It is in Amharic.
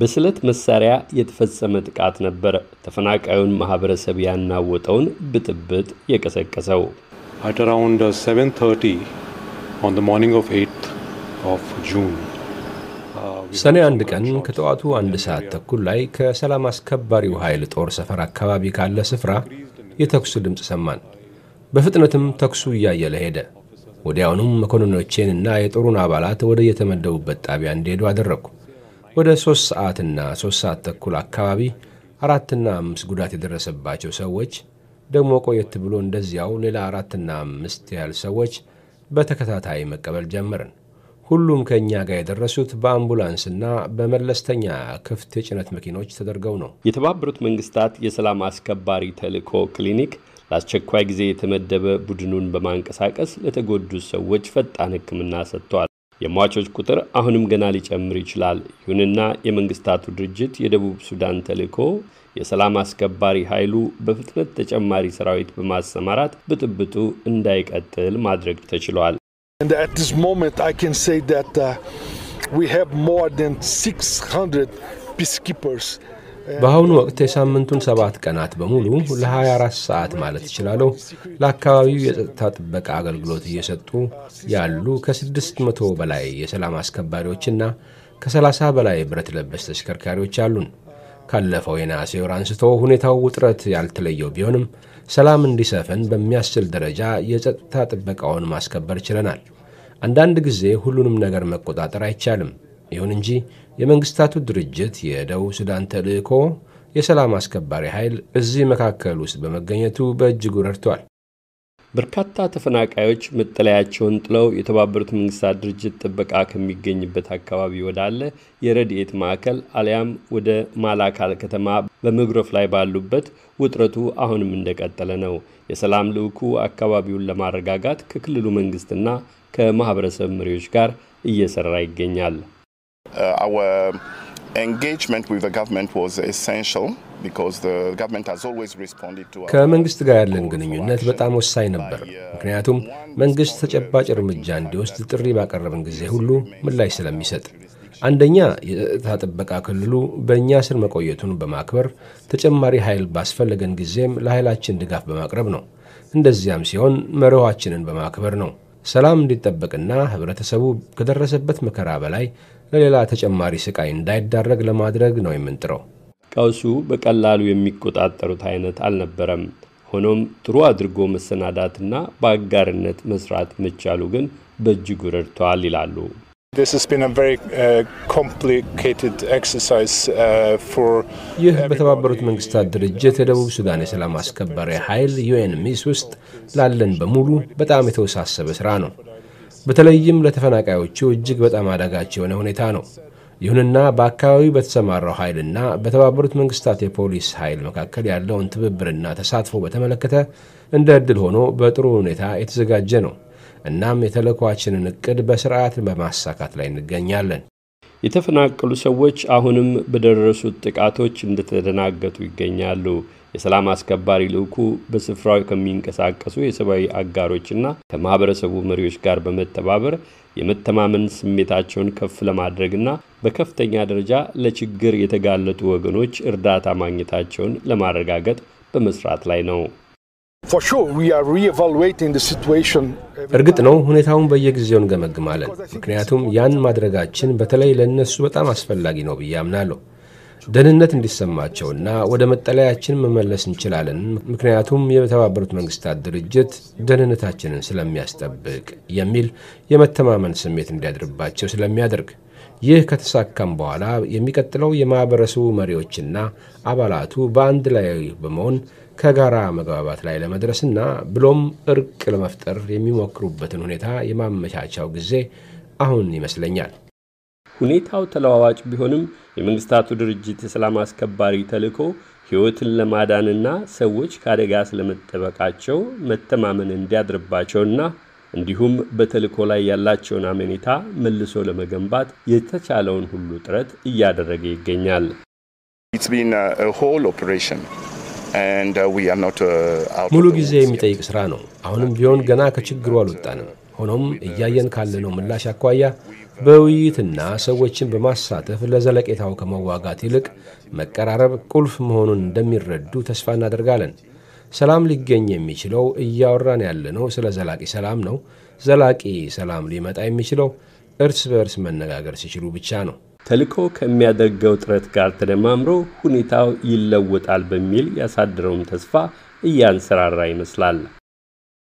በስለት መሳሪያ የተፈጸመ ጥቃት ነበር ተፈናቃዩን ማህበረሰብ ያናወጠውን ብጥብጥ የቀሰቀሰው። 8 uh, ሰኔ አንድ ቀን ከጠዋቱ አንድ ሰዓት ተኩል ላይ ከሰላም አስከባሪው ኃይል ጦር ሰፈር አካባቢ ካለ ስፍራ የተኩስ ድምፅ ሰማን። በፍጥነትም ተኩሱ እያየለ ሄደ። ወዲያውኑም መኮንኖቼን እና የጦሩን አባላት ወደ የተመደቡበት ጣቢያ እንዲሄዱ አደረግኩ። ወደ ሦስት ሰዓትና ሦስት ሰዓት ተኩል አካባቢ አራትና አምስት ጉዳት የደረሰባቸው ሰዎች ደግሞ ቆየት ብሎ እንደዚያው ሌላ አራትና አምስት ያህል ሰዎች በተከታታይ መቀበል ጀመርን። ሁሉም ከእኛ ጋር የደረሱት በአምቡላንስና በመለስተኛ ክፍት የጭነት መኪኖች ተደርገው ነው። የተባበሩት መንግስታት የሰላም አስከባሪ ተልእኮ ክሊኒክ ለአስቸኳይ ጊዜ የተመደበ ቡድኑን በማንቀሳቀስ ለተጎዱ ሰዎች ፈጣን ሕክምና ሰጥቷል። የሟቾች ቁጥር አሁንም ገና ሊጨምር ይችላል። ይሁንና የመንግስታቱ ድርጅት የደቡብ ሱዳን ተልዕኮ የሰላም አስከባሪ ኃይሉ በፍጥነት ተጨማሪ ሰራዊት በማሰማራት ብጥብጡ እንዳይቀጥል ማድረግ ተችሏል። በአሁኑ ወቅት የሳምንቱን ሰባት ቀናት በሙሉ ለ24 ሰዓት ማለት ይችላለሁ። ለአካባቢው የጸጥታ ጥበቃ አገልግሎት እየሰጡ ያሉ ከ600 በላይ የሰላም አስከባሪዎችና ከ30 በላይ ብረት ለበስ ተሽከርካሪዎች አሉን። ካለፈው የነሐሴ ወር አንስቶ ሁኔታው ውጥረት ያልተለየው ቢሆንም ሰላም እንዲሰፍን በሚያስችል ደረጃ የጸጥታ ጥበቃውን ማስከበር ችለናል። አንዳንድ ጊዜ ሁሉንም ነገር መቆጣጠር አይቻልም። ይሁን እንጂ የመንግስታቱ ድርጅት የደቡብ ሱዳን ተልዕኮ የሰላም አስከባሪ ኃይል እዚህ መካከል ውስጥ በመገኘቱ በእጅጉ ረድቷል። በርካታ ተፈናቃዮች መጠለያቸውን ጥለው የተባበሩት መንግስታት ድርጅት ጥበቃ ከሚገኝበት አካባቢ ወዳለ የረድኤት ማዕከል አሊያም ወደ ማላካል ከተማ በመጉረፍ ላይ ባሉበት ውጥረቱ አሁንም እንደቀጠለ ነው። የሰላም ልዑኩ አካባቢውን ለማረጋጋት ከክልሉ መንግስትና ከማኅበረሰብ መሪዎች ጋር እየሰራ ይገኛል። Uh, our engagement with the government was essential. ከመንግስት ጋር ያለን ግንኙነት በጣም ወሳኝ ነበር። uh, ምክንያቱም መንግስት ተጨባጭ እርምጃ እንዲወስድ ጥሪ ባቀረብን ጊዜ ሁሉ ምላሽ ስለሚሰጥ፣ አንደኛ የጸጥታ ጥበቃ ክልሉ በእኛ ስር መቆየቱን በማክበር ተጨማሪ ኃይል ባስፈለገን ጊዜም ለኃይላችን ድጋፍ በማቅረብ ነው። እንደዚያም ሲሆን መርኋችንን በማክበር ነው። ሰላም እንዲጠበቅና ህብረተሰቡ ከደረሰበት መከራ በላይ ለሌላ ተጨማሪ ስቃይ እንዳይዳረግ ለማድረግ ነው የምንጥረው። ቀውሱ በቀላሉ የሚቆጣጠሩት አይነት አልነበረም። ሆኖም ጥሩ አድርጎ መሰናዳትና በአጋርነት መስራት መቻሉ ግን በእጅጉ ረድተዋል ይላሉ። uh, uh, ይህ በተባበሩት መንግስታት ድርጅት የደቡብ ሱዳን የሰላም አስከባሪ ኃይል ዩኤን ሚስ ውስጥ ላለን በሙሉ በጣም የተወሳሰበ ስራ ነው። በተለይም ለተፈናቃዮቹ እጅግ በጣም አዳጋች የሆነ ሁኔታ ነው። ይሁንና በአካባቢው በተሰማራው ኃይልና በተባበሩት መንግስታት የፖሊስ ኃይል መካከል ያለውን ትብብርና ተሳትፎ በተመለከተ እንደ ዕድል ሆኖ በጥሩ ሁኔታ የተዘጋጀ ነው። እናም የተለኳችንን እቅድ በስርዓት በማሳካት ላይ እንገኛለን። የተፈናቀሉ ሰዎች አሁንም በደረሱት ጥቃቶች እንደተደናገጡ ይገኛሉ። የሰላም አስከባሪ ልዑኩ በስፍራው ከሚንቀሳቀሱ የሰብአዊ አጋሮችና ከማህበረሰቡ መሪዎች ጋር በመተባበር የመተማመን ስሜታቸውን ከፍ ለማድረግና በከፍተኛ ደረጃ ለችግር የተጋለጡ ወገኖች እርዳታ ማግኘታቸውን ለማረጋገጥ በመስራት ላይ ነው። እርግጥ ነው ሁኔታውን በየጊዜው እንገመግማለን። ምክንያቱም ያን ማድረጋችን በተለይ ለእነሱ በጣም አስፈላጊ ነው ብዬ አምናለሁ። ደህንነት እንዲሰማቸውና ወደ መጠለያችን መመለስ እንችላለን። ምክንያቱም የተባበሩት መንግስታት ድርጅት ደህንነታችንን ስለሚያስጠብቅ የሚል የመተማመን ስሜት እንዲያድርባቸው ስለሚያደርግ ይህ ከተሳካም በኋላ የሚቀጥለው የማህበረሰቡ መሪዎችና አባላቱ በአንድ ላይ በመሆን ከጋራ መግባባት ላይ ለመድረስና ብሎም እርቅ ለመፍጠር የሚሞክሩበትን ሁኔታ የማመቻቻው ጊዜ አሁን ይመስለኛል። ሁኔታው ተለዋዋጭ ቢሆንም የመንግስታቱ ድርጅት የሰላም አስከባሪ ተልእኮ ሕይወትን ለማዳንና ሰዎች ከአደጋ ስለመጠበቃቸው መተማመን እንዲያድርባቸውና እንዲሁም በተልእኮ ላይ ያላቸውን አመኔታ መልሶ ለመገንባት የተቻለውን ሁሉ ጥረት እያደረገ ይገኛል። uh, uh, ሙሉ ጊዜ የሚጠይቅ ስራ ነው። አሁንም ቢሆን ገና ከችግሩ አልወጣንም። ሆኖም እያየን ካለነው ምላሽ አኳያ በውይይትና ሰዎችን በማሳተፍ ለዘለቄታው ከመዋጋት ይልቅ መቀራረብ ቁልፍ መሆኑን እንደሚረዱ ተስፋ እናደርጋለን። ሰላም ሊገኝ የሚችለው እያወራን ያለነው ስለ ዘላቂ ሰላም ነው። ዘላቂ ሰላም ሊመጣ የሚችለው እርስ በእርስ መነጋገር ሲችሉ ብቻ ነው። ተልዕኮ ከሚያደርገው ጥረት ጋር ተደማምሮ ሁኔታው ይለወጣል በሚል ያሳደረውም ተስፋ እያንሰራራ ይመስላል።